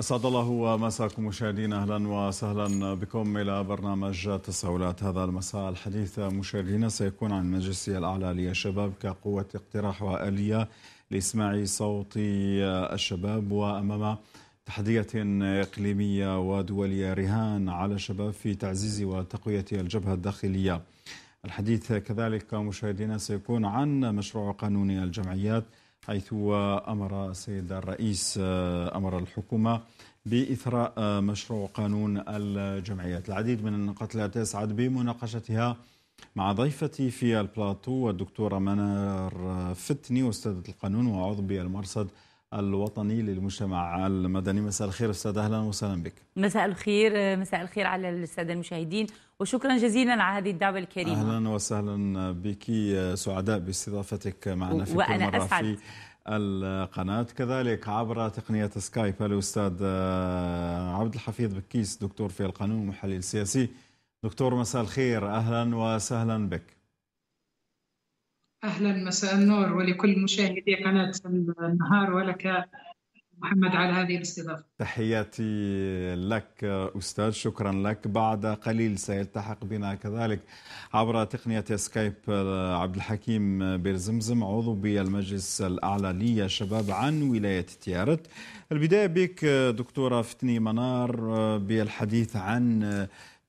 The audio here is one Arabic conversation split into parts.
أسعد الله ومساكم مشاهدينا أهلا وسهلا بكم إلى برنامج تساؤلات هذا المساء الحديث مشاهدينا سيكون عن المجلس الأعلى للشباب كقوة اقتراح وآلية لإسماع صوت الشباب وأمام تحدية إقليمية ودولية رهان على الشباب في تعزيز وتقوية الجبهة الداخلية الحديث كذلك مشاهدينا سيكون عن مشروع قانون الجمعيات حيث أمر السيد الرئيس آه، أمر الحكومة بإثراء آه، مشروع قانون الجمعيات العديد من النقاط التي أسعد بمناقشتها مع ضيفتي في البلاطو الدكتورة منار آه، فتني أستاذة القانون وعضو بالمرصد الوطني للمجتمع المدني مساء الخير استاذ اهلا وسهلا بك مساء الخير مساء الخير على الساده المشاهدين وشكرا جزيلا على هذه الدعوه الكريمه اهلا وسهلا بك سعداء باستضافتك معنا في وأنا كل مره أسعد. في القناة كذلك عبر تقنية سكايب الأستاذ آه، عبد الحفيظ بكيس دكتور في القانون ومحلل سياسي دكتور مساء الخير أهلا وسهلا بك أهلا مساء النور ولكل مشاهدي قناة النهار ولك محمد على هذه الاستضافة تحياتي لك أستاذ شكرا لك بعد قليل سيلتحق بنا كذلك عبر تقنية سكايب آه، عبد الحكيم بيرزمزم عضو بالمجلس الأعلى للشباب عن ولاية تيارت البداية بك آه، دكتورة فتني منار آه، بالحديث عن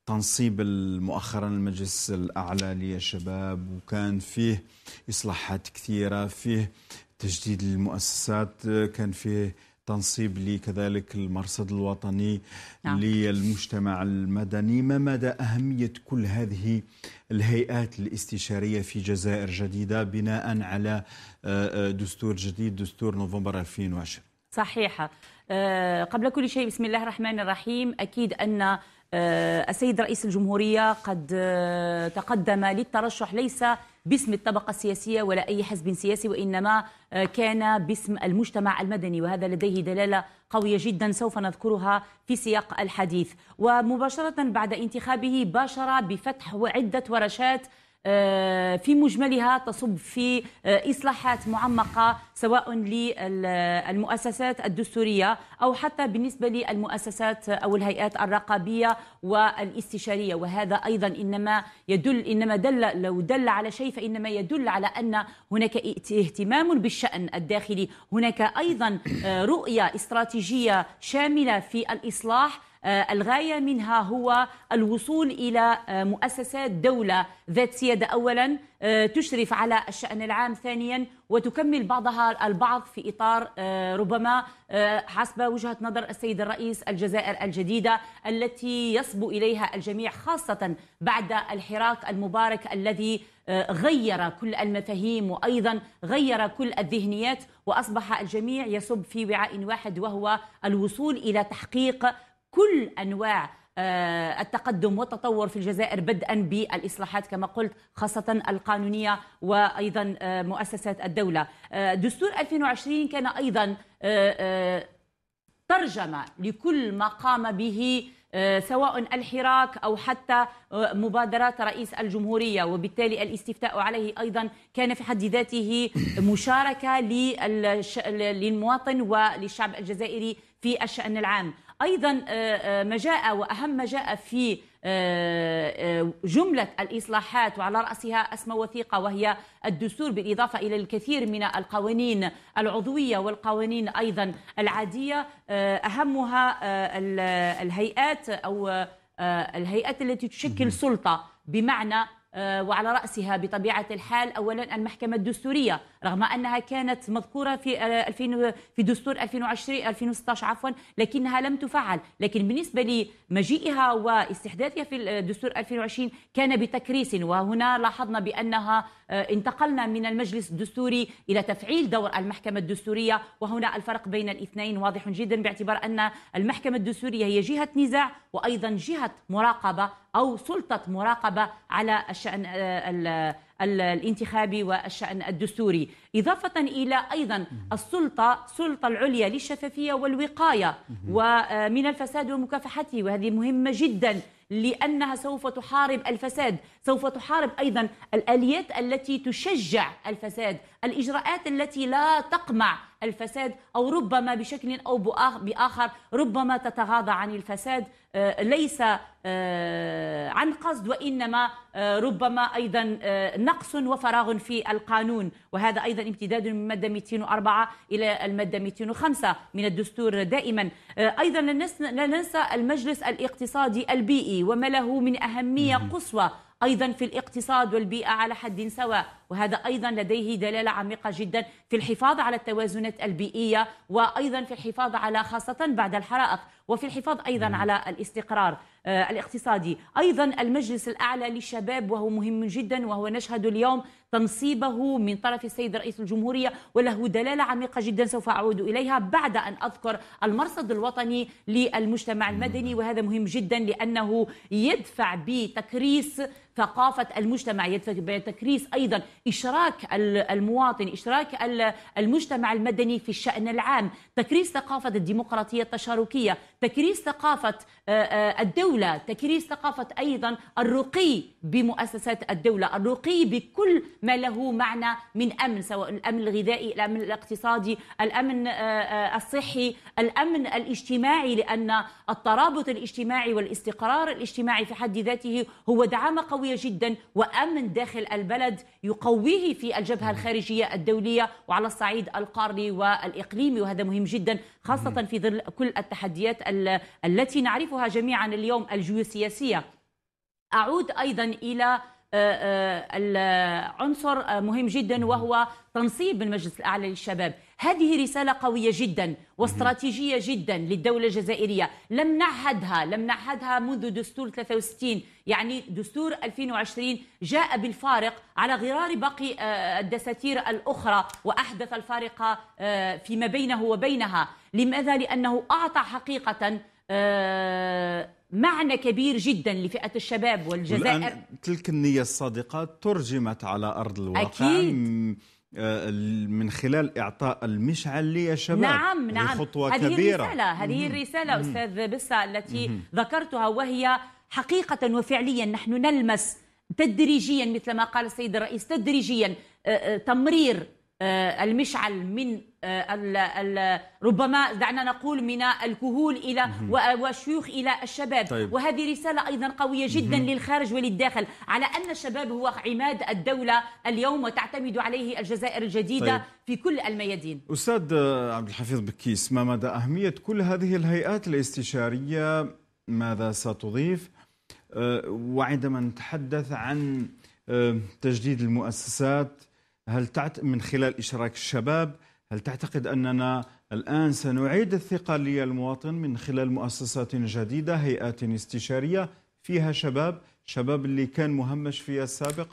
تنصيب مؤخرا المجلس الاعلى للشباب وكان فيه اصلاحات كثيره فيه تجديد للمؤسسات كان فيه تنصيب لكذلك المرصد الوطني نعم. للمجتمع المدني ما مدى أهمية كل هذه الهيئات الاستشارية في جزائر جديدة بناء على آه، آه، دستور جديد دستور نوفمبر 2020 صحيحه آه، قبل كل شيء بسم الله الرحمن الرحيم أكيد أن آه، السيد رئيس الجمهورية قد آه، تقدم للترشح ليس باسم الطبقة السياسية ولا أي حزب سياسي وإنما آه، كان باسم المجتمع المدني وهذا لديه دلالة قوية جدا سوف نذكرها في سياق الحديث ومباشرة بعد انتخابه باشر بفتح عدة ورشات آه، في مجملها تصب في آه، إصلاحات معمقة سواء للمؤسسات الدستورية أو حتى بالنسبة للمؤسسات أو الهيئات الرقابية والاستشارية وهذا أيضا إنما يدل إنما دل لو دل على شيء فإنما يدل على أن هناك اهتمام بالشأن الداخلي هناك أيضا آه، رؤية استراتيجية شاملة في الإصلاح آه، الغاية منها هو الوصول إلى آه، مؤسسات دولة ذات سيادة أولا آه، تشرف على الشأن العام ثانيا وتكمل بعضها البعض في إطار ربما حسب وجهة نظر السيد الرئيس الجزائر الجديدة التي يصبو إليها الجميع خاصة بعد الحراك المبارك الذي غير كل المفاهيم وايضا غير كل الذهنيات واصبح الجميع يصب في وعاء واحد وهو الوصول الى تحقيق كل انواع آه، التقدم والتطور في الجزائر بدءا بالاصلاحات كما قلت خاصه القانونيه وايضا آه، مؤسسات الدوله آه، دستور 2020 كان ايضا ترجمه لكل ما قام به سواء الحراك او حتى مبادرات رئيس الجمهوريه وبالتالي الاستفتاء عليه ايضا كان في حد ذاته مشاركه للمواطن وللشعب الجزائري في الشان العام ايضا آه، آه، ما جاء واهم ما جاء في آه، جملة الإصلاحات وعلى رأسها أسمى وثيقة وهي الدستور بالإضافة إلى الكثير من القوانين العضوية والقوانين أيضا العادية أهمها الهيئات أو الهيئات التي تشكل سلطة بمعنى وعلى رأسها بطبيعة الحال أولا المحكمة الدستورية رغم انها كانت مذكوره في 2000 آه، في دستور 2020 2016 عفوا لكنها لم تفعل لكن بالنسبه لمجيئها واستحداثها في الدستور آه، 2020 كان بتكريس وهنا لاحظنا بانها آه، انتقلنا من المجلس الدستوري الى تفعيل دور المحكمه الدستوريه وهنا الفرق بين الاثنين واضح جدا باعتبار ان المحكمه الدستوريه هي جهه نزاع وايضا جهه مراقبه او سلطه مراقبه على الشان الانتخابي والشأن الدستوري إضافة إلى أيضا السلطة السلطة العليا للشفافية والوقاية ومن الفساد ومكافحته وهذه مهمة جدا لأنها سوف تحارب الفساد سوف تحارب أيضا الآليات التي تشجع الفساد الإجراءات التي لا تقمع الفساد أو ربما بشكل أو بآخر ربما تتغاضى عن الفساد آه، ليس آه، عن قصد وإنما آه، ربما أيضا نقص وفراغ في القانون وهذا أيضا امتداد من المادة 204 إلى المادة 205 من الدستور دائما أيضا لا ننسى المجلس الاقتصادي البيئي وما له من أهمية قصوى أيضا في الاقتصاد والبيئة على حد سواء وهذا أيضا لديه دلالة عميقة جدا في الحفاظ على التوازنات البيئية وأيضا في الحفاظ على خاصة بعد الحرائق وفي الحفاظ أيضا على الاستقرار آه، الاقتصادي أيضا المجلس الأعلى للشباب وهو مهم جدا وهو نشهد اليوم تنصيبه من طرف السيد رئيس الجمهورية وله دلالة عميقة جدا سوف أعود إليها بعد أن أذكر المرصد الوطني للمجتمع المدني وهذا مهم جدا لأنه يدفع بتكريس ثقافة المجتمع بتكريس أيضا إشراك المواطن إشراك المجتمع المدني في الشأن العام تكريس ثقافة الديمقراطية التشاركية تكريس ثقافة آه، آه، الدولة تكريس ثقافة أيضا الرقي بمؤسسات الدولة الرقي بكل ما له معنى من أمن سواء الأمن الغذائي الأمن الاقتصادي الأمن آه، الصحي الأمن الاجتماعي لأن الترابط الاجتماعي والاستقرار الاجتماعي في حد ذاته هو دعامة قوية جدا وأمن داخل البلد يقويه في الجبهة الخارجية الدولية وعلى الصعيد القاري والإقليمي وهذا مهم جدا خاصة في ظل كل التحديات التي نعرفها جميعا اليوم الجيوسياسيه اعود ايضا الى آه، آه، عنصر آه، مهم جدا وهو تنصيب المجلس الاعلى للشباب هذه رساله قويه جدا واستراتيجيه جدا للدوله الجزائريه لم نعهدها لم نعهدها منذ دستور 63 يعني دستور 2020 جاء بالفارق على غرار باقي الدساتير الاخرى واحدث الفارقه فيما بينه وبينها لماذا؟ لأنه أعطى حقيقة آه، معنى كبير جدا لفئة الشباب والجزائر تلك النية الصادقة ترجمت على أرض الواقع أكيد. آه، من خلال اعطاء المشعل للشباب نعم نعم خطوة هذه كبيرة الرسالة هذه الرسالة استاذ بسا التي مم. ذكرتها وهي حقيقة وفعليا نحن نلمس تدريجيا مثل ما قال السيد الرئيس تدريجيا آه، تمرير المشعل من آه، ال ال ربما دعنا نقول من الكهول الى والشيوخ الى الشباب طيب. وهذه رساله ايضا قويه جدا مم. للخارج وللداخل على ان الشباب هو عماد الدوله اليوم وتعتمد عليه الجزائر الجديده طيب. في كل الميادين استاذ عبد الحفيظ بكيس ما مدى اهميه كل هذه الهيئات الاستشاريه ماذا ستضيف آه، وعندما نتحدث عن آه، تجديد المؤسسات هل تعت من خلال اشراك الشباب هل تعتقد أننا الآن سنعيد الثقة للمواطن من خلال مؤسسات جديدة هيئات استشارية فيها شباب شباب اللي كان مهمش في السابق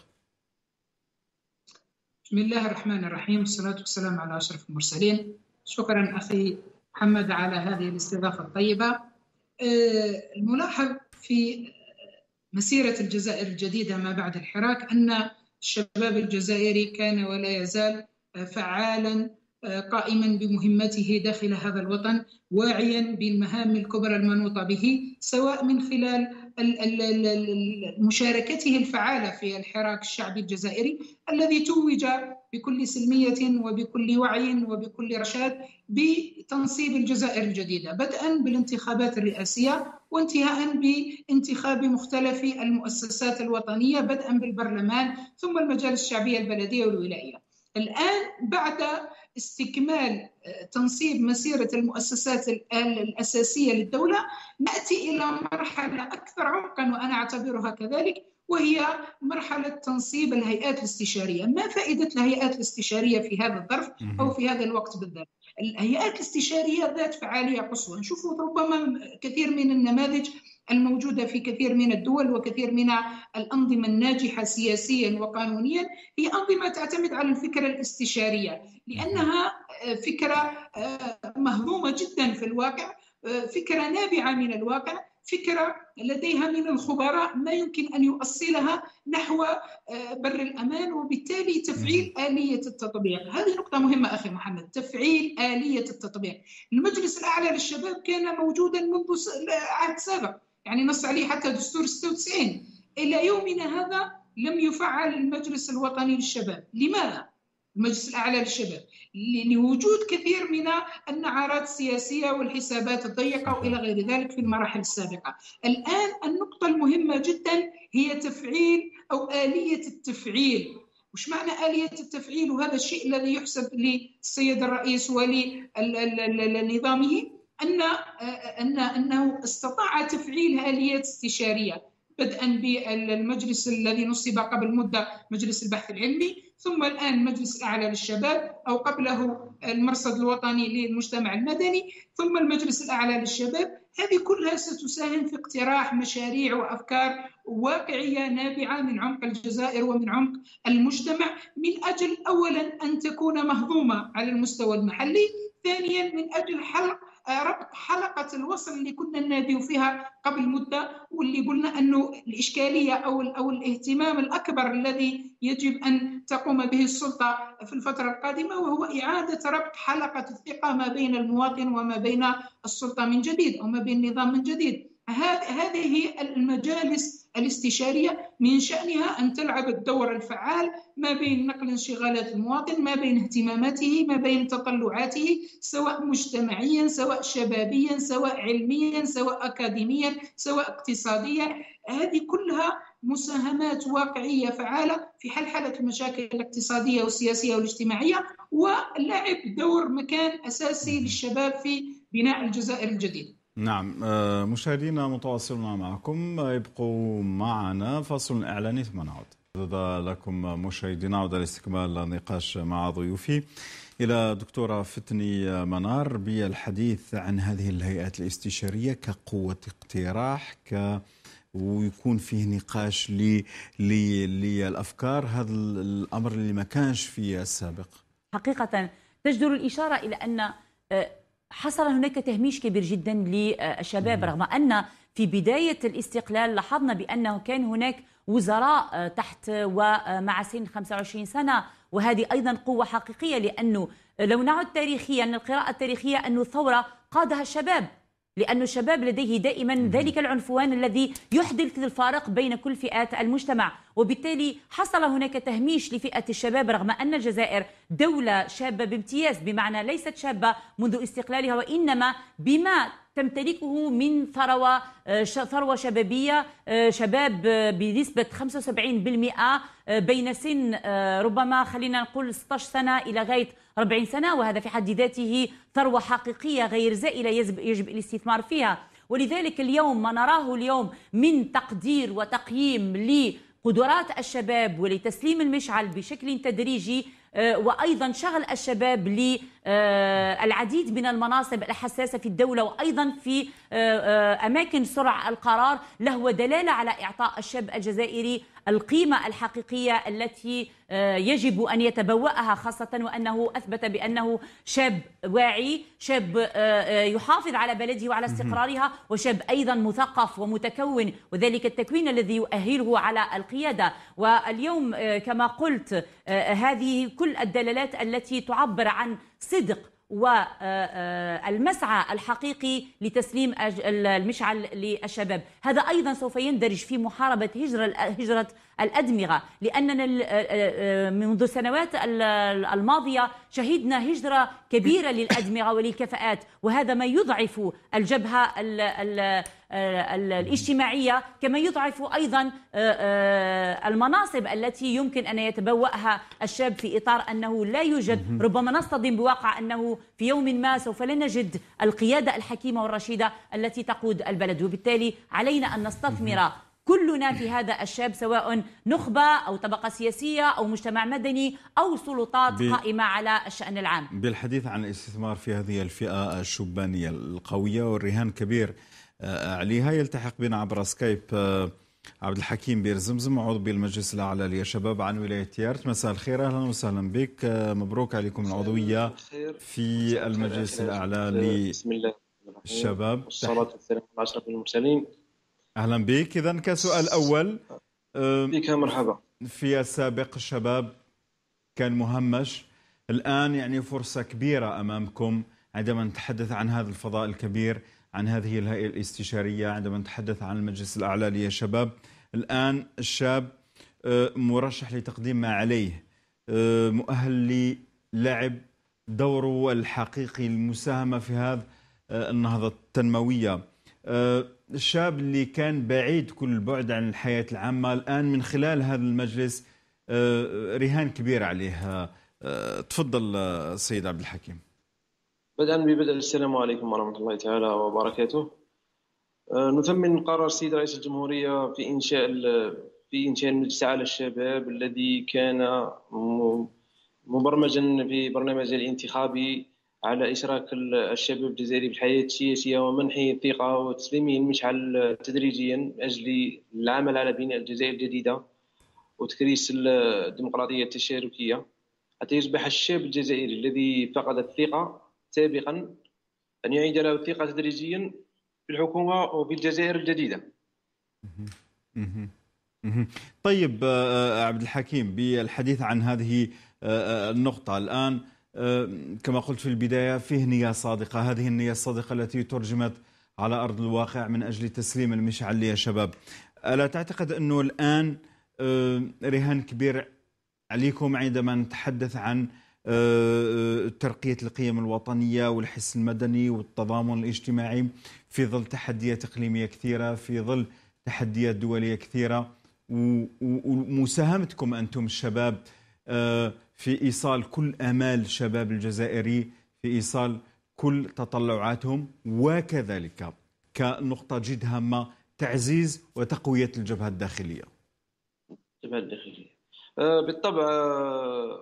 بسم الله الرحمن الرحيم والصلاة والسلام على أشرف المرسلين شكرا أخي محمد على هذه الاستضافة الطيبة آه، الملاحظ في مسيرة الجزائر الجديدة ما بعد الحراك أن الشباب الجزائري كان ولا يزال فعالا قائما بمهمته داخل هذا الوطن واعيا بالمهام الكبرى المنوطه به سواء من خلال مشاركته الفعاله في الحراك الشعبي الجزائري الذي توج بكل سلميه وبكل وعي وبكل رشاد بتنصيب الجزائر الجديده بدءا بالانتخابات الرئاسيه وانتهاء بانتخاب مختلف المؤسسات الوطنيه بدءا بالبرلمان ثم المجالس الشعبيه البلديه والولائيه الان بعد استكمال آه، تنصيب مسيرة المؤسسات الأساسية للدولة نأتي إلى مرحلة أكثر عمقا وأنا أعتبرها كذلك وهي مرحلة تنصيب الهيئات الاستشارية ما فائدة الهيئات الاستشارية في هذا الظرف أو في هذا الوقت بالذات الهيئات الاستشارية ذات فعالية قصوى نشوف ربما كثير من النماذج الموجودة في كثير من الدول وكثير من الأنظمة الناجحة سياسيا وقانونيا هي أنظمة تعتمد على الفكرة الاستشارية لأنها آه، فكرة آه، مهضومة جدا في الواقع آه، فكرة نابعة من الواقع فكرة لديها من الخبراء ما يمكن أن يؤصلها نحو بر الأمان وبالتالي تفعيل آلية التطبيق هذه نقطة مهمة أخي محمد تفعيل آلية التطبيق المجلس الأعلى للشباب كان موجودا منذ عهد سابق يعني نص عليه حتى دستور 96 إلى يومنا هذا لم يفعل المجلس الوطني للشباب لماذا؟ المجلس الأعلى للشباب لوجود كثير من النعارات السياسية والحسابات الضيقة وإلى غير ذلك في المراحل السابقة الآن النقطة المهمة جدا هي تفعيل أو آلية التفعيل وش معنى آلية التفعيل وهذا الشيء الذي يحسب للسيد الرئيس ولنظامه ان ان انه استطاع تفعيل اليات استشاريه بدءا بالمجلس الذي نصب قبل مده مجلس البحث العلمي ثم الان المجلس الاعلى للشباب او قبله المرصد الوطني للمجتمع المدني ثم المجلس الاعلى للشباب هذه كلها ستساهم في اقتراح مشاريع وافكار واقعيه نابعه من عمق الجزائر ومن عمق المجتمع من اجل اولا ان تكون مهضومه على المستوى المحلي ثانيا من اجل حلق ربط حلقه الوصل اللي كنا ننادي فيها قبل مده واللي قلنا انه الاشكاليه او او الاهتمام الاكبر الذي يجب ان تقوم به السلطه في الفتره القادمه وهو اعاده ربط حلقه الثقه ما بين المواطن وما بين السلطه من جديد او ما بين النظام من جديد هذه المجالس الاستشارية من شأنها أن تلعب الدور الفعال ما بين نقل انشغالات المواطن ما بين اهتماماته ما بين تطلعاته سواء مجتمعيا سواء شبابيا سواء علميا سواء أكاديميا سواء اقتصاديا هذه كلها مساهمات واقعيه فعاله في حل حاله المشاكل الاقتصاديه والسياسيه والاجتماعيه ولعب دور مكان اساسي للشباب في بناء الجزائر الجديده. نعم آه، مشاهدينا متواصلنا معكم ابقوا معنا فصل اعلاني ثم نعود عدد لكم مشاهدينا عودة لاستكمال النقاش مع ضيوفي إلى دكتورة فتني منار بالحديث عن هذه الهيئات الاستشارية كقوة اقتراح ك ويكون فيه نقاش للأفكار هذا الأمر اللي ما كانش فيه السابق حقيقة تجدر الإشارة إلى أن آه، حصل هناك تهميش كبير جدا للشباب رغم ان في بدايه الاستقلال لاحظنا بانه كان هناك وزراء آه، تحت ومع سن 25 سنه وهذه ايضا قوه حقيقيه لانه لو نعد تاريخيا القراءه التاريخيه أن الثوره قادها الشباب لأن الشباب لديه دائما ذلك العنفوان الذي يحدث الفارق بين كل فئات المجتمع وبالتالي حصل هناك تهميش لفئة الشباب رغم أن الجزائر دولة شابة بامتياز بمعنى ليست شابة منذ استقلالها وإنما بما تمتلكه من ثروة آه، ثروة شبابية آه، شباب آه، بنسبة 75% بين سن ربما خلينا نقول 16 سنة إلى غاية 40 سنة وهذا في حد ذاته ثروة حقيقية غير زائلة يجب, يجب الاستثمار فيها ولذلك اليوم ما نراه اليوم من تقدير وتقييم لقدرات الشباب ولتسليم المشعل بشكل تدريجي آه، وايضا شغل الشباب للعديد آه، من المناصب الحساسه في الدوله وايضا في آه، اماكن سرع القرار لهو دلاله على اعطاء الشاب الجزائري القيمه الحقيقيه التي آه، يجب أن يتبوأها خاصة وأنه أثبت بأنه شاب واعي شاب آه، آه، يحافظ على بلده وعلى استقرارها وشاب أيضا مثقف ومتكون وذلك التكوين الذي يؤهله على القيادة واليوم كما قلت هذه كل الدلالات التي تعبر عن صدق والمسعى آه، آه، الحقيقي لتسليم المشعل للشباب هذا أيضا سوف يندرج في محاربة هجرة, هجرة الأدمغة لأننا آه، منذ السنوات الماضية شهدنا هجرة كبيرة للأدمغة وللكفاءات وهذا ما يضعف الجبهة آه، الاجتماعية كما يضعف أيضا آه، آه، المناصب التي يمكن أن يتبوأها الشاب في إطار أنه لا يوجد ربما نصطدم بواقع أنه في يوم ما سوف لا نجد القيادة الحكيمة والرشيدة التي تقود البلد وبالتالي علينا أن نستثمر كلنا في هذا الشاب سواء نخبة أو طبقة سياسية أو مجتمع مدني أو سلطات ب... قائمة على الشأن العام بالحديث عن الاستثمار في هذه الفئة الشبانية القوية والرهان كبير آه، عليها يلتحق بنا عبر سكايب آه، عبد الحكيم بير زمزم عضو بالمجلس الاعلى للشباب عن ولايه يارت مساء الخير اهلا وسهلا بك آه، مبروك عليكم العضويه في المجلس الاعلى بسم الله الشباب والصلاه والسلام على اشرف المرسلين اهلا بك اذا كسؤال اول بك مرحبا في السابق الشباب كان مهمش الان يعني فرصه كبيره امامكم عندما نتحدث عن هذا الفضاء الكبير عن هذه الهيئة الاستشارية عندما نتحدث عن المجلس الأعلى للشباب الآن الشاب آه، مرشح لتقديم ما عليه آه، مؤهل للعب دوره الحقيقي المساهمة في هذا آه، النهضة التنموية الشاب اللي كان بعيد كل البعد عن الحياة العامة الآن من خلال هذا المجلس رهان كبير عليه تفضل سيد عبد الحكيم بدءا ببدء السلام عليكم ورحمة الله تعالى وبركاته آه، نثمن قرار السيد رئيس الجمهورية في إنشاء في إنشاء المجلس على الشباب الذي كان مبرمجا في برنامجه الانتخابي على إشراك الشباب الجزائري في الحياه السياسية ومنحه الثقة وتسليمه المشعل تدريجيا من أجل العمل على بناء الجزائر الجديدة وتكريس الديمقراطية التشاركية حتى يصبح الشاب الجزائري الذي فقد الثقة سابقا أن يعيد له الثقة تدريجيا في الحكومة وفي الجزائر الجديدة طيب آه، آه، عبد الحكيم بالحديث عن هذه آه، النقطة الآن كما قلت في البداية فيه نية صادقة هذه النية الصادقة التي ترجمت على أرض الواقع من أجل تسليم المشعل لي شباب ألا تعتقد أنه الآن رهان كبير عليكم عندما نتحدث عن آه، آه، ترقية القيم الوطنية والحس المدني والتضامن الاجتماعي في ظل تحديات إقليمية كثيرة في ظل تحديات دولية كثيرة ومساهمتكم أنتم الشباب آه، في إيصال كل أمال شباب الجزائري في إيصال كل تطلعاتهم وكذلك كنقطة جد هامة تعزيز وتقوية الجبهة الداخلية الجبهة الداخلية آه، بالطبع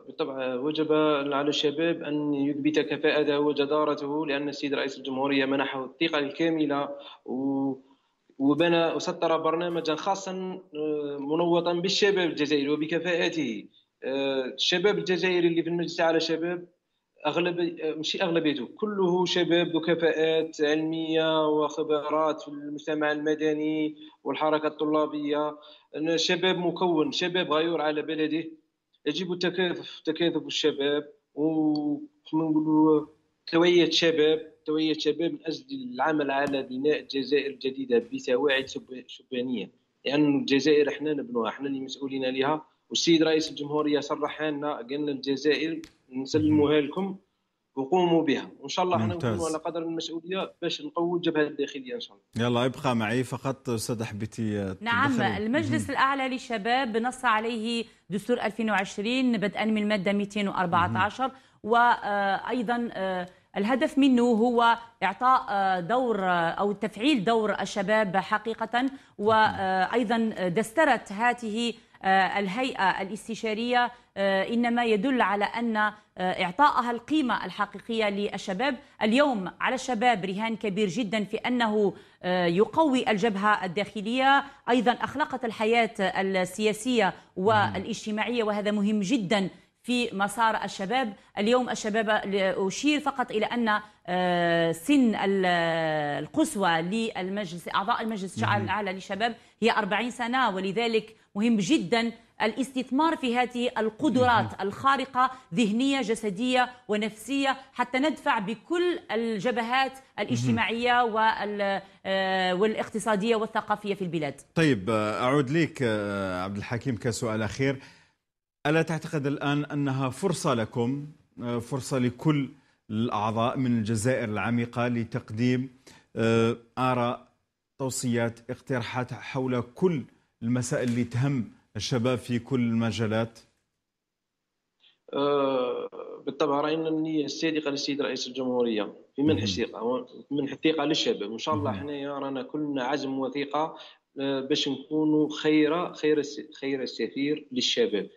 بالطبع وجب على الشباب ان يثبت كفاءته وجدارته لان السيد رئيس الجمهوريه منحه الثقه الكامله وبنى وسطر برنامجا خاصا آه، منوطا بالشباب الجزائري وبكفاءته آه، الشباب الجزائري اللي في المجلس على شباب اغلب ماشي اغلبيته كله شباب ذو كفاءات علميه وخبرات في المجتمع المدني والحركه الطلابيه شباب مكون شباب غيور على بلده يجب التكاثف تكاثف الشباب وكما نقولوا توعيه شباب توعيه شباب من اجل العمل على بناء جزائر جديده بسواعد شبانيه لان يعني الجزائر احنا نبنوها احنا اللي مسؤولين عليها والسيد رئيس الجمهوريه صرح لنا قال الجزائر نسلموها لكم وقوموا بها وان شاء الله احنا نكونوا على قدر المسؤوليه باش نقووا الجبهه الداخليه ان شاء الله يلا ابقى معي فقط استاذ حبيتي نعم المجلس الاعلى للشباب نص عليه دستور 2020 بدءا من الماده 214 وايضا آه، الهدف منه هو اعطاء آه، دور آه، او تفعيل دور الشباب حقيقه وايضا دسترت هذه آه، الهيئه الاستشاريه آه، انما يدل على ان آه، اعطائها القيمه الحقيقيه للشباب، اليوم على الشباب رهان كبير جدا في انه يقوي الجبهه الداخليه، ايضا اخلاقه الحياه السياسيه والاجتماعيه وهذا مهم جدا في مسار الشباب اليوم الشباب أشير فقط إلى أن سن القصوى للمجلس أعضاء المجلس الأعلى للشباب هي 40 سنة ولذلك مهم جدا الاستثمار في هذه القدرات الخارقة ذهنية جسدية ونفسية حتى ندفع بكل الجبهات الاجتماعية آه، والاقتصادية والثقافية في البلاد طيب آه، أعود لك آه، عبد الحكيم كسؤال أخير ألا تعتقد الآن أنها فرصة لكم فرصة لكل الأعضاء من الجزائر العميقة لتقديم آراء توصيات اقتراحات حول كل المسائل اللي تهم الشباب في كل المجالات؟ أه، بالطبع راينا النيه الصادقه للسيد رئيس الجمهوريه في منح الثقه منح الثقه للشباب وان شاء الله حنايا رانا كلنا عزم وثيقه أه، باش نكونوا خير خير خير السفير للشباب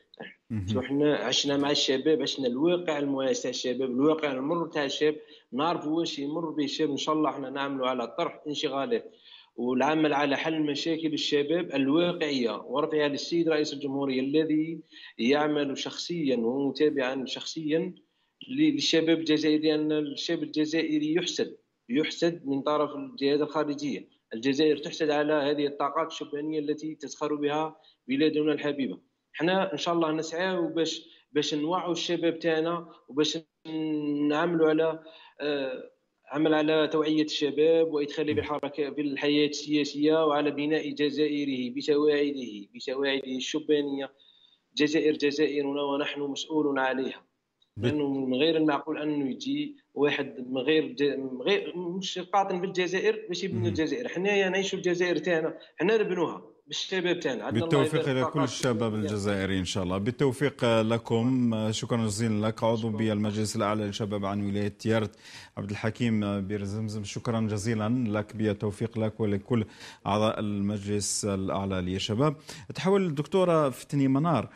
احنا عشنا مع الشباب عشنا الواقع المؤسسه تاع الشباب الواقع المر تاع الشباب نعرفوا واش يمر به الشاب ان شاء الله احنا نعملوا على طرح انشغالات والعمل على حل مشاكل الشباب الواقعيه ورفعها للسيد رئيس الجمهوريه الذي يعمل شخصيا ومتابعا شخصيا للشباب الجزائري ان الشاب الجزائري يحسد يحسد من طرف الجهات الخارجيه الجزائر تحسد على هذه الطاقات الشبانيه التي تزخر بها بلادنا الحبيبه احنا ان شاء الله نسعى باش باش نوعوا الشباب تاعنا وباش نعملوا على آه عمل على توعيه الشباب وادخاله في الحركه في الحياه السياسيه وعلى بناء جزائره بشواعده بشواعده الشبانيه جزائر جزائرنا ونحن مسؤولون عليها لانه من غير المعقول انه يجي واحد من غير غير مش قاطن بالجزائر باش يبنوا الجزائر حنايا نعيشوا الجزائر تاعنا حنا نبنوها بالشباب تاعنا بالتوفيق لكل الشباب الجزائري ان شاء الله بالتوفيق لكم شكرا جزيلا لك عضو بالمجلس الاعلى للشباب عن ولايه تيارت عبد الحكيم بير زمزم شكرا جزيلا لك بالتوفيق لك ولكل اعضاء المجلس الاعلى للشباب تحول الدكتوره فتني منار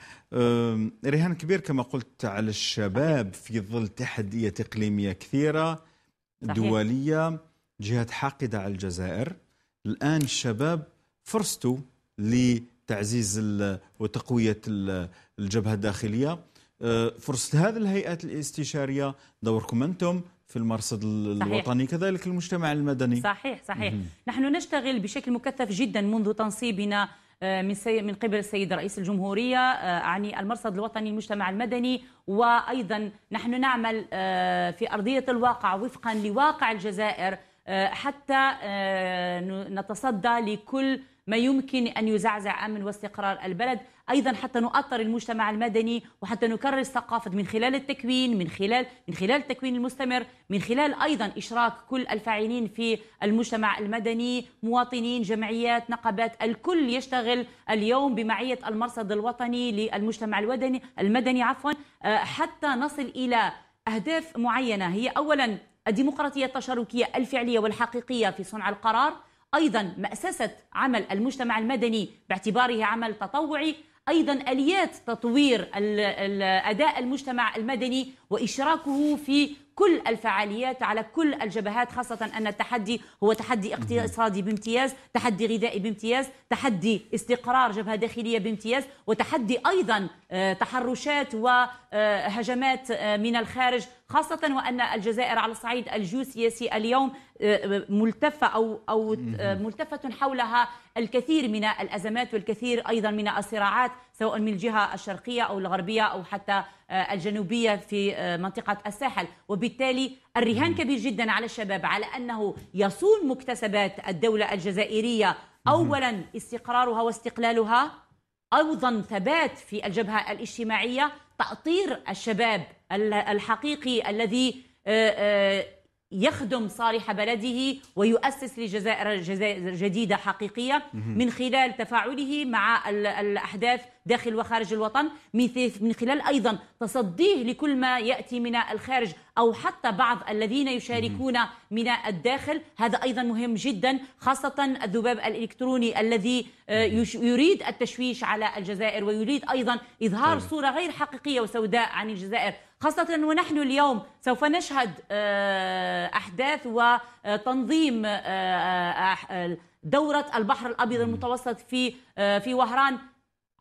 رهان كبير كما قلت على الشباب في ظل تحديات اقليميه كثيره دوليه جهات حاقده على الجزائر الان الشباب فرصته لتعزيز وتقوية الجبهة الداخلية أه، فرصة هذه الهيئات الاستشارية دوركم أنتم في المرصد الوطني صحيح. كذلك المجتمع المدني صحيح صحيح نحن نشتغل بشكل مكثف جدا منذ تنصيبنا أه، من سي... من قبل السيد رئيس الجمهورية أعني أه، المرصد الوطني المجتمع المدني وأيضا نحن نعمل في أرضية الواقع وفقا لواقع الجزائر حتى نتصدى لكل ما يمكن أن يزعزع أمن واستقرار البلد أيضا حتى نؤطر المجتمع المدني وحتى نكرس ثقافة من خلال التكوين من خلال من خلال التكوين المستمر من خلال أيضا إشراك كل الفاعلين في المجتمع المدني مواطنين جمعيات نقابات الكل يشتغل اليوم بمعية المرصد الوطني للمجتمع الودني المدني عفوا آه، حتى نصل إلى أهداف معينة هي أولا الديمقراطية التشاركية الفعلية والحقيقية في صنع القرار أيضا مأسسة عمل المجتمع المدني باعتباره عمل تطوعي أيضا آليات تطوير أداء المجتمع المدني وإشراكه في كل الفعاليات على كل الجبهات خاصة أن التحدي هو تحدي اقتصادي بامتياز تحدي غذائي بامتياز تحدي استقرار جبهة داخلية بامتياز وتحدي أيضا آه، تحرشات وهجمات آه، من الخارج خاصة وأن الجزائر على الصعيد الجيوسياسي اليوم آه، ملتفة أو أو ملتفة حولها الكثير من الأزمات والكثير أيضا من الصراعات سواء من الجهه الشرقيه او الغربيه او حتى آه، الجنوبيه في آه، منطقه الساحل وبالتالي الرهان كبير جدا على الشباب على انه يصون مكتسبات الدوله الجزائريه اولا استقرارها واستقلالها ايضا ثبات في الجبهه الاجتماعيه تاطير الشباب الحقيقي الذي آه، يخدم صالح بلده ويؤسس لجزائر جديدة حقيقية من خلال تفاعله مع الأحداث داخل وخارج الوطن من خلال أيضا تصديه لكل ما يأتي من الخارج أو حتى بعض الذين يشاركون من الداخل هذا أيضا مهم جدا خاصة الذباب الإلكتروني الذي آه، يريد التشويش على الجزائر ويريد أيضا إظهار طيب. صورة غير حقيقية وسوداء عن الجزائر خاصة ونحن اليوم سوف نشهد آه، أحداث وتنظيم آه، دورة البحر الأبيض المتوسط في في وهران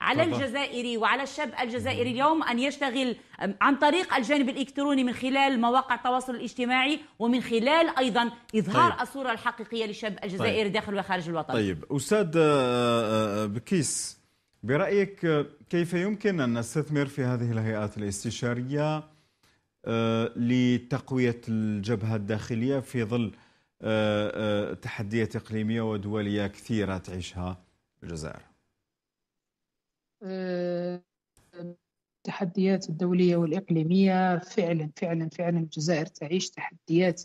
على طبعا. الجزائري وعلى الشاب الجزائري اليوم أن يشتغل عن طريق الجانب الإلكتروني من خلال مواقع التواصل الاجتماعي ومن خلال أيضا إظهار طيب. الصورة الحقيقية للشاب طيب. الجزائري طيب. داخل وخارج الوطن طيب أستاذ آه، آه، آه، بكيس برأيك كيف يمكن أن نستثمر في هذه الهيئات الاستشارية لتقوية الجبهة الداخلية في ظل تحديات إقليمية ودولية كثيرة تعيشها الجزائر التحديات الدولية والإقليمية فعلا فعلا فعلا الجزائر تعيش تحديات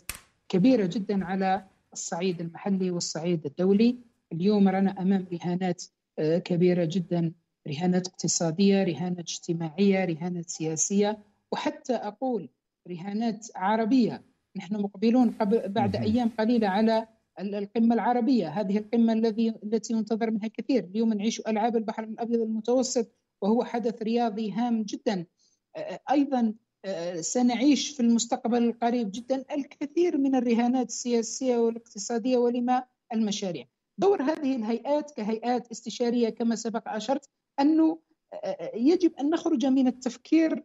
كبيرة جدا على الصعيد المحلي والصعيد الدولي اليوم رانا أمام رهانات آه، كبيرة جدا رهانات اقتصادية رهانات اجتماعية رهانات سياسية وحتى أقول رهانات عربية نحن مقبلون بعد أيام قليلة على القمة العربية هذه القمة الذي التي ينتظر منها كثير اليوم نعيش ألعاب البحر الأبيض المتوسط وهو حدث رياضي هام جدا أيضا سنعيش في المستقبل القريب جدا الكثير من الرهانات السياسية والاقتصادية ولما المشاريع دور هذه الهيئات كهيئات استشارية كما سبق أشرت أنه يجب أن نخرج من التفكير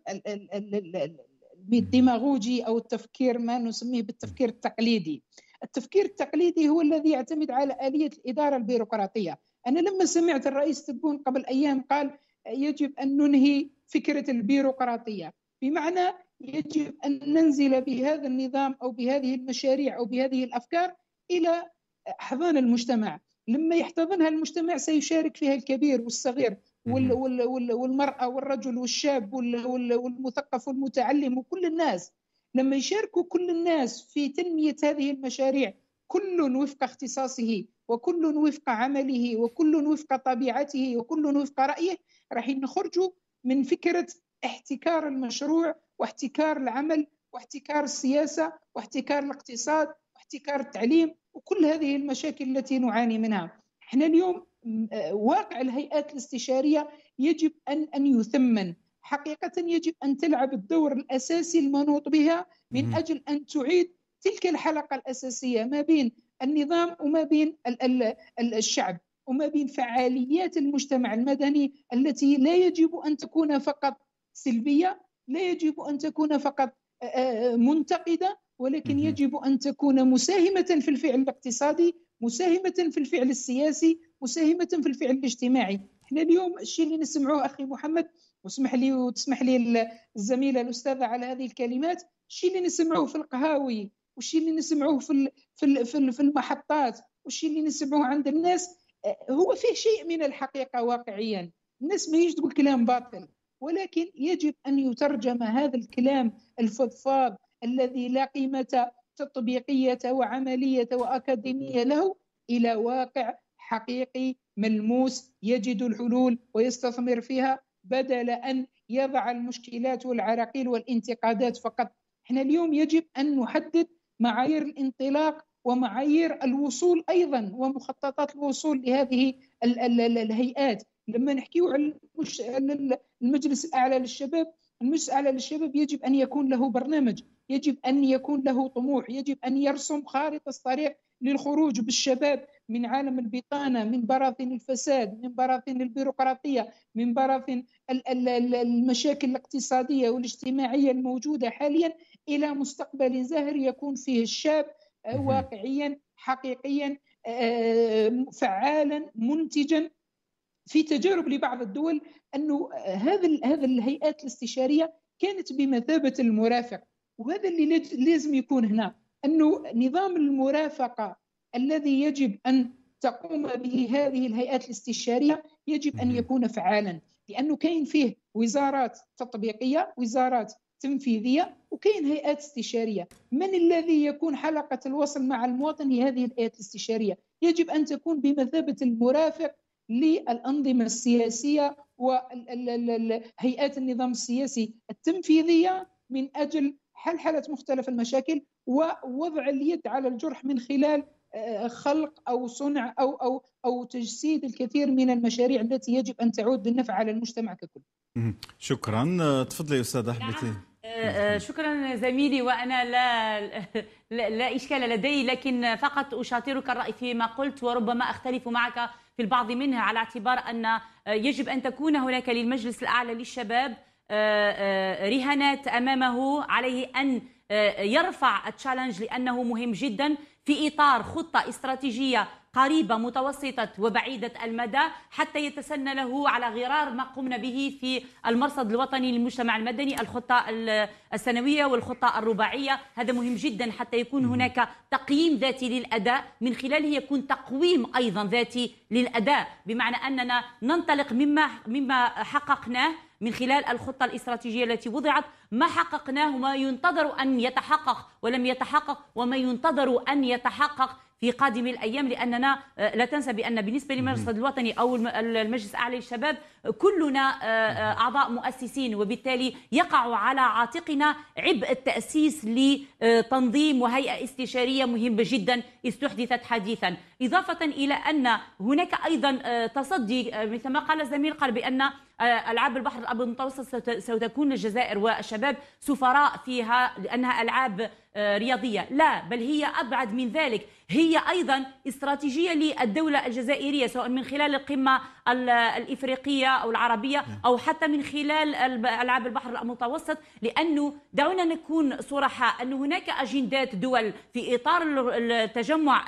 الديماغوجي أو التفكير ما نسميه بالتفكير التقليدي التفكير التقليدي هو الذي يعتمد على آلية الإدارة البيروقراطية أنا لما سمعت الرئيس تبون قبل أيام قال يجب أن ننهي فكرة البيروقراطية بمعنى يجب أن ننزل بهذا النظام أو بهذه المشاريع أو بهذه الأفكار إلى أحضان المجتمع لما يحتضنها المجتمع سيشارك فيها الكبير والصغير وال وال وال والمرأة والرجل والشاب والمثقف والمتعلم وكل الناس لما يشاركوا كل الناس في تنمية هذه المشاريع كل وفق اختصاصه وكل وفق عمله وكل وفق طبيعته وكل وفق رأيه راح نخرجوا من فكرة احتكار المشروع واحتكار العمل واحتكار السياسة واحتكار الاقتصاد واحتكار التعليم وكل هذه المشاكل التي نعاني منها احنا اليوم آه، واقع الهيئات الاستشارية يجب أن أن يثمن حقيقه يجب ان تلعب الدور الاساسي المنوط بها من اجل ان تعيد تلك الحلقه الاساسيه ما بين النظام وما بين الشعب وما بين فعاليات المجتمع المدني التي لا يجب ان تكون فقط سلبيه لا يجب ان تكون فقط آه، آه، منتقده ولكن يجب ان تكون مساهمه في الفعل الاقتصادي مساهمه في الفعل السياسي مساهمه في الفعل الاجتماعي احنا اليوم الشيء اللي نسمعوه اخي محمد واسمح لي وتسمح لي الزميله الاستاذه على هذه الكلمات الشيء اللي نسمعوه في القهاوي والشيء اللي نسمعوه في في في, في المحطات والشيء اللي نسمعوه عند الناس أه، هو فيه شيء من الحقيقه واقعيا الناس ما يجد تقول كلام باطل ولكن يجب ان يترجم هذا الكلام الفضفاض الذي لا قيمه تطبيقيه وعمليه واكاديميه له الى واقع حقيقي ملموس يجد الحلول ويستثمر فيها بدل ان يضع المشكلات والعراقيل والانتقادات فقط احنا اليوم يجب ان نحدد معايير الانطلاق ومعايير الوصول ايضا ومخططات الوصول لهذه الهيئات لما نحكيو على المجلس الاعلى للشباب المجلس الاعلى للشباب يجب ان يكون له برنامج يجب ان يكون له طموح يجب ان يرسم خارطه الطريق للخروج بالشباب من عالم البطانه من براثن الفساد من براثن البيروقراطيه من براثن المشاكل الاقتصاديه والاجتماعيه الموجوده حاليا الى مستقبل زاهر يكون فيه الشاب آه، واقعيا حقيقيا آه، فعالا منتجا في تجارب لبعض الدول انه آه، هذا هذا الهيئات الاستشاريه كانت بمثابه المرافق وهذا اللي لازم يكون هنا انه نظام المرافقه الذي يجب أن تقوم به هذه الهيئات الاستشارية يجب أن يكون فعالا لأنه كاين فيه وزارات تطبيقية وزارات تنفيذية وكاين هيئات استشارية من الذي يكون حلقة الوصل مع المواطن لهذه هذه الهيئات الاستشارية يجب أن تكون بمثابة المرافق للأنظمة السياسية وهيئات النظام السياسي التنفيذية من أجل حل حالة مختلف المشاكل ووضع اليد على الجرح من خلال آه، خلق او صنع او او او تجسيد الكثير من المشاريع التي يجب ان تعود بالنفع على المجتمع ككل. شكرا تفضلي استاذ احمد نعم. إيه. آه، آه، شكرا زميلي وانا لا لا اشكال لدي لكن فقط اشاطرك الراي فيما قلت وربما اختلف معك في البعض منها على اعتبار ان يجب ان تكون هناك للمجلس الاعلى للشباب رهانات امامه عليه ان آه، يرفع التشالنج لانه مهم جدا في اطار خطه استراتيجيه قريبه متوسطه وبعيده المدى حتى يتسنى له على غرار ما قمنا به في المرصد الوطني للمجتمع المدني الخطه السنويه والخطه الرباعيه هذا مهم جدا حتى يكون هناك تقييم ذاتي للاداء من خلاله يكون تقويم ايضا ذاتي للاداء بمعنى اننا ننطلق مما مما حققناه من خلال الخطة الاستراتيجية التي وضعت ما حققناه ما ينتظر أن يتحقق ولم يتحقق وما ينتظر أن يتحقق في قادم الايام لاننا آه، لا تنسى بان بالنسبه للمجلس الوطني او المجلس الاعلى للشباب كلنا آه، آه، اعضاء مؤسسين وبالتالي يقع على عاتقنا عبء التاسيس لتنظيم وهيئه استشاريه مهمه جدا استحدثت حديثا اضافه الى ان هناك ايضا تصدي مثل ما قال الزميل قال بان العاب البحر الابيض المتوسط ستكون الجزائر والشباب سفراء فيها لانها العاب آه، رياضيه لا بل هي ابعد من ذلك هي ايضا استراتيجيه للدوله الجزائريه سواء من خلال القمه الافريقيه او العربيه نعم. او حتى من خلال العاب البحر المتوسط لانه دعونا نكون صرحاء ان هناك اجندات دول في اطار التجمع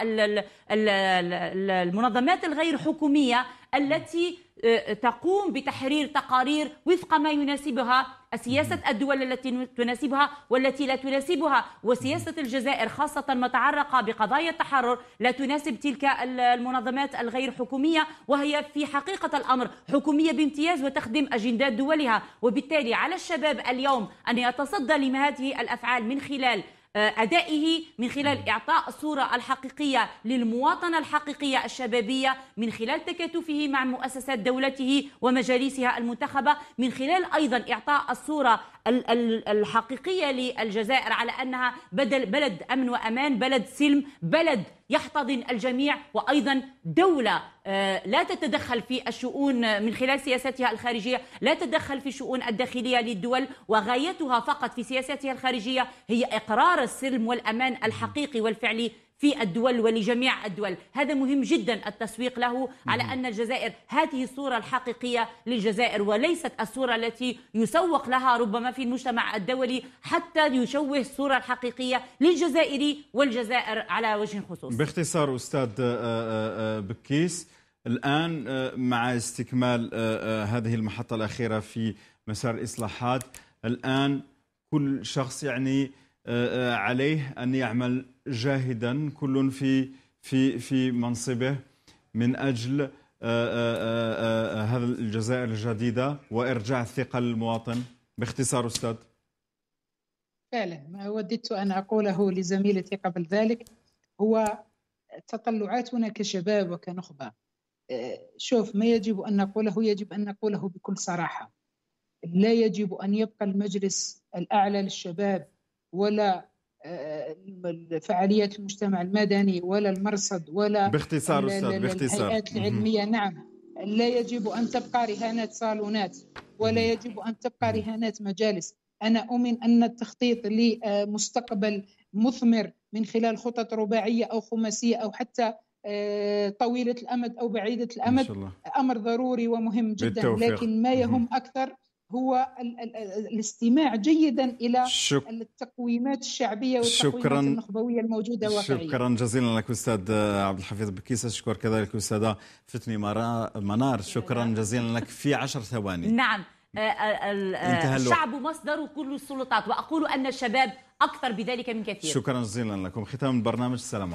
المنظمات الغير حكوميه التي أه، أه، تقوم بتحرير تقارير وفق ما يناسبها سياسة الدول التي تناسبها والتي لا تناسبها وسياسة الجزائر خاصة ما تعرق بقضايا التحرر لا تناسب تلك المنظمات الغير حكومية وهي في حقيقة الأمر حكومية بامتياز وتخدم أجندات دولها وبالتالي على الشباب اليوم أن يتصدى لما هذه الأفعال من خلال آه، أدائه من خلال إعطاء صورة الحقيقية للمواطنة الحقيقية الشبابية من خلال تكاتفه مع مؤسسات دولته ومجالسها المنتخبة من خلال أيضا إعطاء الصورة الحقيقية للجزائر على أنها بدل بلد أمن وأمان بلد سلم بلد يحتضن الجميع وأيضا دولة آه، لا تتدخل في الشؤون من خلال سياستها الخارجية لا تتدخل في الشؤون الداخلية للدول وغايتها فقط في سياستها الخارجية هي إقرار السلم والأمان الحقيقي والفعلي في الدول ولجميع الدول هذا مهم جدا التسويق له على أن الجزائر هذه الصورة الحقيقية للجزائر وليست الصورة التي يسوق لها ربما في المجتمع الدولي حتى يشوه الصورة الحقيقية للجزائري والجزائر على وجه خصوص باختصار أستاذ آه، آه، آه، بكيس الآن مع استكمال هذه المحطة الأخيرة في مسار الإصلاحات الآن كل شخص يعني عليه ان يعمل جاهدا كل في في في منصبه من اجل آه، آه، آه، هذا الجزائر الجديده وارجاع الثقه للمواطن باختصار استاذ فعلا ما وددت ان اقوله لزميلتي قبل ذلك هو تطلعاتنا كشباب وكنخبه شوف ما يجب ان نقوله يجب ان نقوله بكل صراحه لا يجب ان يبقى المجلس الاعلى للشباب ولا آه، آه، فعاليات المجتمع المدني ولا المرصد ولا باختصار استاذ باختصار الهيئات العلميه نعم لا يجب ان تبقى رهانات صالونات ولا يجب ان تبقى رهانات مجالس انا اؤمن ان التخطيط لمستقبل مثمر من خلال خطط رباعيه او خماسيه او حتى آه، طويله الامد او بعيده الامد امر ضروري ومهم جدا بالتوفيق. لكن ما يهم اكثر هو ال ال الاستماع جيدا الى شك... التقويمات الشعبيه والتقويمات شكرا... النخبويه الموجوده واقعيا شكرا جزيلا لك استاذ عبد الحفيظ بكيسه اشكر كذلك استاذه فتني مرا... منار شكرا جزيلا لك في عشر ثواني نعم آه، آه، الشعب مصدر كل السلطات واقول ان الشباب اكثر بذلك من كثير شكرا جزيلا لكم ختام البرنامج السلام عليكم